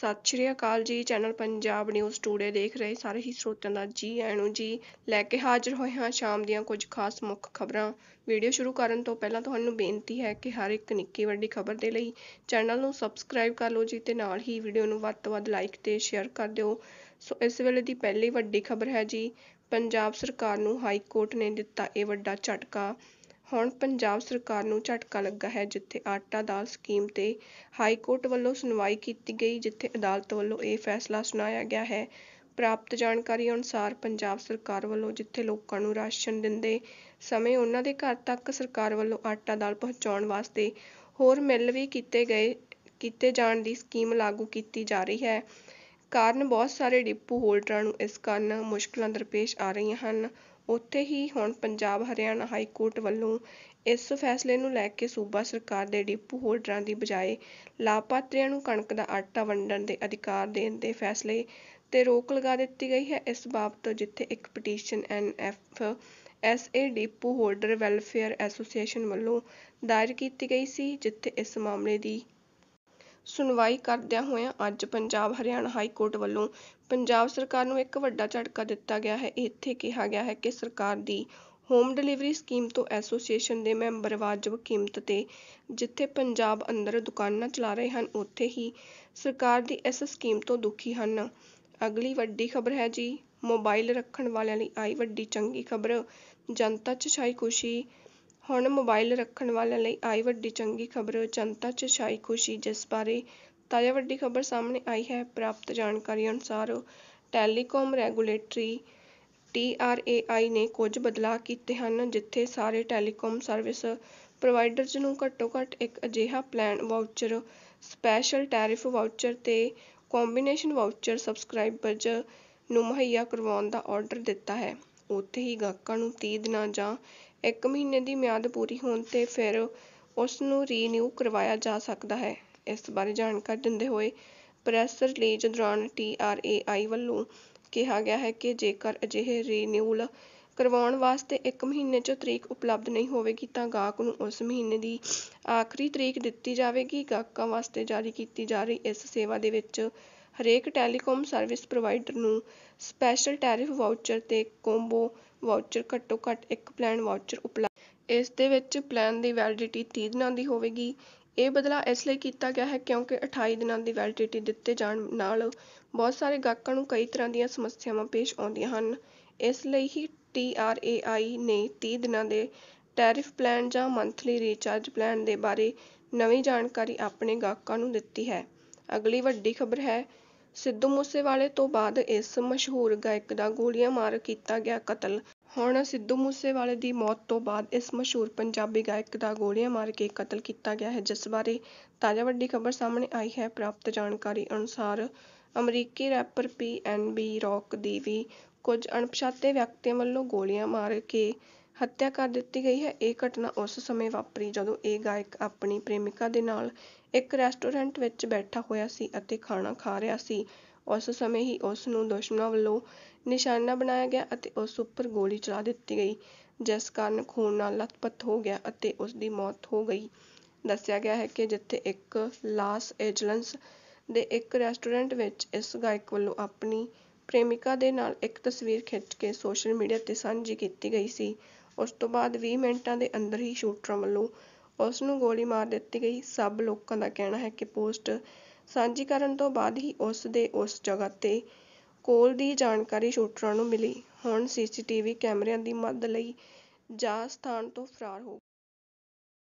ਸਤਿ ਸ਼੍ਰੀ ਅਕਾਲ ਜੀ channel Punjab news today ਦੇਖ ਰਹੇ ਸਾਰੇ ਹੀ ਸਰੋਤਿਆਂ ਦਾ ਜੀ ਨੂੰ ਜੀ ਲੈ ਕੇ ਹਾਜ਼ਰ ਹੋਏ ਹਾਂ ਸ਼ਾਮ ਦੀਆਂ ਕੁਝ ਖਾਸ ਮੁੱਖ ਖਬਰਾਂ ਵੀਡੀਓ ਸ਼ੁਰੂ ਕਰਨ ਤੋਂ ਪਹਿਲਾਂ ਤੁਹਾਨੂੰ ਬੇਨਤੀ ਹੈ ਕਿ ਹਰ ਇੱਕ ਨਿੱਕੀ ਵੱਡੀ ਖਬਰ ਦੇ ਲਈ ਚੈਨਲ ਨੂੰ ਸਬਸਕ੍ਰਾਈਬ ਕਰ ਲਓ ਜੀ ਤੇ ਨਾਲ ਹੀ ਵੀਡੀਓ ਨੂੰ ਵੱਧ ਤੋਂ ਵੱਧ ਲਾਈਕ ਤੇ ਸ਼ੇਅਰ ਕਰ ਦਿਓ ਸੋ ਇਸ ਵੇਲੇ ਦੀ ਪਹਿਲੀ ਵੱਡੀ ਖਬਰ ਹੈ ਜੀ ਪੰਜਾਬ ਸਰਕਾਰ ਨੂੰ ਹਾਈ ਕੋਰਟ ਨੇ ਦਿੱਤਾ ਇਹ ਵੱਡਾ ਝਟਕਾ ਹੁਣ ਪੰਜਾਬ ਸਰਕਾਰ ਨੂੰ ਝਟਕਾ ਲੱਗਾ ਹੈ ਜਿੱਥੇ ਆਟਾ ਦਾਲ ਸਕੀਮ 'ਤੇ ਹਾਈ ਕੋਰਟ ਵੱਲੋਂ ਸੁਣਵਾਈ ਕੀਤੀ ਗਈ ਜਿੱਥੇ ਅਦਾਲਤ ਵੱਲੋਂ ਇਹ ਫੈਸਲਾ ਸੁਣਾਇਆ ਗਿਆ ਹੈ ਪ੍ਰਾਪਤ ਜਾਣਕਾਰੀ ਅਨੁਸਾਰ ਪੰਜਾਬ ਸਰਕਾਰ ਵੱਲੋਂ ਜਿੱਥੇ ਲੋਕਾਂ ਨੂੰ ਰਾਸ਼ਨ ਦਿੰਦੇ ਸਮੇਂ ਉਹਨਾਂ ਦੇ ਘਰ ਤੱਕ ਸਰਕਾਰ ਵੱਲੋਂ ਆਟਾ ਦਾਲ ਪਹੁੰਚਾਉਣ ਵਾਸਤੇ ਹੋਰ ਮਿੱਲ ਵੀ ਕੀਤੇ ਗਏ ਕੀਤੇ ਜਾਣ ਦੀ ਸਕੀਮ ਲਾਗੂ ਕੀਤੀ ਜਾ ਰਹੀ ਹੈ ਕਾਰਨ ਬਹੁਤ ਸਾਰੇ ਡਿਪੂ ਹੋਲਡਰਾਂ ਨੂੰ ਇਸ ਕਾਰਨ ਮੁਸ਼ਕਲਾਂ ਦਰਪੇਸ਼ ਆ ਰਹੀਆਂ ਹਨ ਉੱਥੇ ਹੀ ਹੁਣ ਪੰਜਾਬ ਹਰਿਆਣਾ ਹਾਈ ਕੋਰਟ ਵੱਲੋਂ ਇਸ ਫੈਸਲੇ ਨੂੰ ਲੈ ਕੇ ਸੂਬਾ ਸਰਕਾਰ ਦੇ ਡਿਪੂ ਹੋਲਡਰਾਂ ਦੀ ਬਜਾਏ ਲਾਭਪਾਤਰੀਆਂ ਨੂੰ ਕਣਕ ਦਾ ਆਟਾ ਵੰਡਣ ਦੇ ਅਧਿਕਾਰ ਦੇਣ ਦੇ ਫੈਸਲੇ 'ਤੇ ਰੋਕ ਲਗਾ ਦਿੱਤੀ ਗਈ ਹੈ ਇਸ ਬਾਬਤ ਜਿੱਥੇ ਇੱਕ petition N F S A depot holder welfare association ਵੱਲੋਂ ਦਾਇਰ ਕੀਤੀ ਗਈ ਸੀ ਜਿੱਥੇ ਇਸ ਮਾਮਲੇ ਦੀ ਸੁਣਵਾਈ ਕਰਦਿਆਂ ਹੋਇਆਂ ਅੱਜ ਪੰਜਾਬ ਹਰਿਆਣਾ ਹਾਈ ਕੋਰਟ ਵੱਲੋਂ ਪੰਜਾਬ ਸਰਕਾਰ ਨੂੰ ਇੱਕ ਵੱਡਾ ਝਟਕਾ ਦਿੱਤਾ ਗਿਆ ਹੈ ਇੱਥੇ ਕਿਹਾ ਗਿਆ ਹੈ ਕਿ ਸਰਕਾਰ ਦੀ ਹੋਮ ਡਿਲੀਵਰੀ ਸਕੀਮ ਤੋਂ ਐਸੋਸੀਏਸ਼ਨ ਦੇ ਮੈਂਬਰ ਵਾਜਬ ਕੀਮਤ ਤੇ ਜਿੱਥੇ ਪੰਜਾਬ ਅੰਦਰ ਦੁਕਾਨਾਂ ਚਲਾ ਰਹੇ ਹਨ ਉੱਥੇ ਹੀ ਸਰਕਾਰ ਦੀ ਇਸ ਸਕੀਮ ਤੋਂ ਦੁਖੀ ਹਨ ਅਗਲੀ ਵੱਡੀ ਖਬਰ ਹੈ ਜੀ ਮੋਬਾਈਲ ਰੱਖਣ ਵਾਲਿਆਂ ਲਈ ਆਈ ਵੱਡੀ ਚੰਗੀ ਖਬਰ ਜਨਤਾ 'ਚ ਛਾਈ ਖੁਸ਼ੀ ਹੁਣ ਮੋਬਾਈਲ ਰੱਖਣ ਵਾਲਿਆਂ ਲਈ ਆਈ ਵੱਡੀ ਚੰਗੀ ਖਬਰ ਜਨਤਾ 'ਚ ਛਾਈ ਖੁਸ਼ੀ ਜਿਸ ਬਾਰੇ ਤਾਜ਼ਾ ਵੱਡੀ ਖਬਰ ਸਾਹਮਣੇ ਆਈ ਹੈ ਪ੍ਰਾਪਤ ਜਾਣਕਾਰੀ ਅਨੁਸਾਰ ਟੈਲੀਕਾਮ ਰੈਗੂਲੇਟਰੀ TRAI ਨੇ ਕੁਝ ਬਦਲਾਅ ਕੀਤੇ ਹਨ ਜਿੱਥੇ ਸਾਰੇ ਟੈਲੀਕਾਮ ਸਰਵਿਸ ਪ੍ਰੋਵਾਈਡਰਜ਼ ਨੂੰ ਘੱਟੋ-ਘੱਟ ਇੱਕ ਅਜਿਹਾ plan voucher special tariff voucher ਤੇ ਕੰਬੀਨੇਸ਼ਨ ਵਾਊਚਰ ਸਬਸਕ੍ਰਾਈਬਰਜ਼ ਨੂੰ ਮੁਹੱਈਆ ਕਰਵਾਉਣ ਦਾ ਆਰਡਰ ਦਿੱਤਾ ਹੈ ਉੱਥੇ ਹੀ ਗਾਹਕਾਂ ਨੂੰ 30 ਦਿਨਾਂ ਜਾਂ ਇੱਕ ਮਹੀਨੇ ਦੀ ਮਿਆਦ ਪੂਰੀ ਹੋਣ 'ਤੇ ਫਿਰ ਉਸ ਨੂੰ ਰੀਨਿਊ ਕਰਵਾਇਆ ਜਾ ਸਕਦਾ ਹੈ ਇਸ ਬਾਰੇ ਜਾਣਕਾਰੀ ਦਿੰਦੇ ਹੋਏ ਪ੍ਰੈਸ ਰਿਲੀਜ਼ ਦੌਰਾਨ ਟੀ ਆਰ ਏ ਆਈ ਵੱਲੋਂ ਕਿਹਾ ਗਿਆ ਹੈ ਕਿ ਜੇਕਰ ਅਜਿਹੇ ਰੀਨਿਊਲ ਕਰਵਾਉਣ ਵਾਸਤੇ ਇੱਕ ਮਹੀਨੇ ਚੋਂ ਤਰੀਕ ਉਪਲਬਧ ਨਹੀਂ ਹੋਵੇਗੀ ਤਾਂ ਗਾਹਕ ਨੂੰ ਉਸ ਮਹੀਨੇ ਦੀ ਆਖਰੀ ਤਰੀਕ ਦਿੱਤੀ ਜਾਵੇਗੀ ਗਾਹਕਾਂ ਵਾਸਤੇ ਜਾਰੀ ਕੀਤੀ ਜਾ ਰਹੀ ਇਸ ਸੇਵਾ ਦੇ ਵਿੱਚ ਹਰੇਕ ਟੈਲੀਕਾਮ ਸਰਵਿਸ ਪ੍ਰੋਵਾਈਡਰ ਨੂੰ ਸਪੈਸ਼ਲ ਟੈਰਿਫ ਵਾਊਚਰ ਤੇ ਕੋਂਬੋ ਵਾਊਚਰ ਘੱਟੋ ਘੱਟ ਇੱਕ ਪਲਾਨ ਵਾਊਚਰ ਉਪਲਬਧ ਇਸ ਦੇ ਵਿੱਚ ਪਲਾਨ ਦੀ ਵੈਲਿਡਿਟੀ 30 ਦਿਨਾਂ ਦੀ ਹੋਵੇਗੀ ਇਹ ਬਦਲਾ ਇਸ ਲਈ ਕੀਤਾ ਗਿਆ ਹੈ ਕਿਉਂਕਿ 28 ਦਿਨਾਂ ਦੀ ਵੈਲਿਡਿਟੀ ਦਿੱਤੇ ਜਾਣ ਨਾਲ ਬਹੁਤ ਸਾਰੇ ਗਾਹਕਾਂ ਨੂੰ ਕਈ ਤਰ੍ਹਾਂ ਦੀਆਂ ਸਮੱਸਿਆਵਾਂ ਪੇਸ਼ ਆਉਂਦੀਆਂ ਹਨ ਇਸ ਲਈ ਹੀ ਟੀਆਰਏਆਈ ਨੇ ਤੀਹ ਦਿਨਾਂ ਦੇ ਟੈਰਿਫ ਪਲਾਨ ਜਾਂ ਮੰਥਲੀ ਰੀਚਾਰਜ ਪਲਾਨ ਦੇ ਬਾਰੇ ਨਵੀਂ ਜਾਣਕਾਰੀ ਆਪਣੇ ਗਾਹਕਾਂ ਨੂੰ ਦਿੱਤੀ ਹੈ ਅਗਲੀ ਵੱਡੀ ਖਬਰ ਹੈ ਸਿੱਧੂ ਮੂਸੇਵਾਲੇ ਤੋਂ ਬਾਅਦ ਇਸ ਮਸ਼ਹੂਰ ਗਾਇਕ ਦਾ ਗੋਲੀਆਂ ਮਾਰ ਕੀਤਾ ਗਿਆ ਕਤਲ ਹੁਣ ਸਿੱਧੂ ਮੂਸੇਵਾਲੇ ਦੀ ਮੌਤ ਤੋਂ ਬਾਅਦ ਇਸ ਮਸ਼ਹੂਰ ਪੰਜਾਬੀ ਗਾਇਕ ਦਾ ਗੋਲੀਆਂ ਮਾਰ ਕੇ ਕਤਲ ਕੀਤਾ ਗਿਆ ਹੈ ਜਿਸ ਬਾਰੇ ਤਾਜ਼ਾ ਵੱਡੀ ਖਬਰ ਸਾਹਮਣੇ ਆਈ ਹੈ ਪ੍ਰਾਪਤ ਜਾਣਕਾਰੀ ਅਨੁਸਾਰ ਅਮਰੀਕੀ ਰੈਪਰ ਬੀ ਰੌਕ ਦੀ ਵੀ ਕੁਝ ਅਣਪਛਾਤੇ ਵਿਅਕਤੀਆਂ ਵੱਲੋਂ ਗੋਲੀਆਂ ਮਾਰ ਕੇ ਹੱਤਿਆ ਕਰ ਦਿੱਤੀ ਗਈ ਹੈ। ਇਹ ਘਟਨਾ ਉਸ ਸਮੇਂ ਵਾਪਰੀ ਜਦੋਂ ਇਹ ਗਾਇਕ ਆਪਣੀ ਪ੍ਰੇਮਿਕਾ ਦੇ ਨਾਲ ਇੱਕ ਰੈਸਟੋਰੈਂਟ ਵਿੱਚ ਬੈਠਾ ਹੋਇਆ ਸੀ ਅਤੇ ਖਾਣਾ ਖਾ ਰਿਹਾ ਸੀ। ਉਸ ਸਮੇਂ ਹੀ ਉਸ ਨੂੰ ਦੁਸ਼ਮਣਾਂ ਵੱਲੋਂ ਨਿਸ਼ਾਨਾ ਬਣਾਇਆ ਗਿਆ ਅਤੇ ਉਸ ਉੱਪਰ ਗੋਲੀ ਚਲਾ ਦਿੱਤੀ ਗਈ, ਜਿਸ ਕਾਰਨ ਖੂਨ ਨਾਲ ਲਥਪਥ ਹੋ ਗਿਆ ਅਤੇ ਉਸ ਦੀ ਮੌਤ ਹੋ ਗਈ। ਦੱਸਿਆ ਗਿਆ ਹੈ ਕਿ ਜਿੱਥੇ ਇੱਕ ਲਾਸ ਏਜਲੈਂਸ ਦੇ ਇੱਕ ਰੈਸਟੋਰੈਂਟ ਵਿੱਚ ਇਸ ਗਾਇਕ ਵੱਲੋਂ ਆਪਣੀ ਪ੍ਰੇਮਿਕਾ ਦੇ ਨਾਲ ਇੱਕ ਤਸਵੀਰ ਖਿੱਚ ਕੇ ਸੋਸ਼ਲ ਮੀਡੀਆ 'ਤੇ ਸਾਂਝੀ ਕੀਤੀ ਗਈ ਸੀ ਉਸ ਤੋਂ ਬਾਅਦ 20 ਮਿੰਟਾਂ ਦੇ ਅੰਦਰ ਹੀ ਸ਼ੂਟਰਾਂ ਵੱਲੋਂ ਉਸ ਨੂੰ ਗੋਲੀ ਮਾਰ ਦਿੱਤੀ ਗਈ ਸਭ ਲੋਕਾਂ ਦਾ ਕਹਿਣਾ ਹੈ ਕਿ ਪੋਸਟ ਸਾਂਝੀ ਕਰਨ ਤੋਂ ਬਾਅਦ ਹੀ ਉਸ ਦੇ ਉਸ ਜਗ੍ਹਾ ਤੇ ਕੋਲ ਦੀ ਜਾਣਕਾਰੀ ਸ਼ੂਟਰਾਂ ਨੂੰ ਮਿਲੀ ਹੁਣ ਸੀਸੀਟੀਵੀ ਕੈਮਰਿਆਂ ਦੀ ਮਦਦ ਲਈ ਜਾ ਸਥਾਨ ਤੋਂ ਫਰਾਰ ਹੋ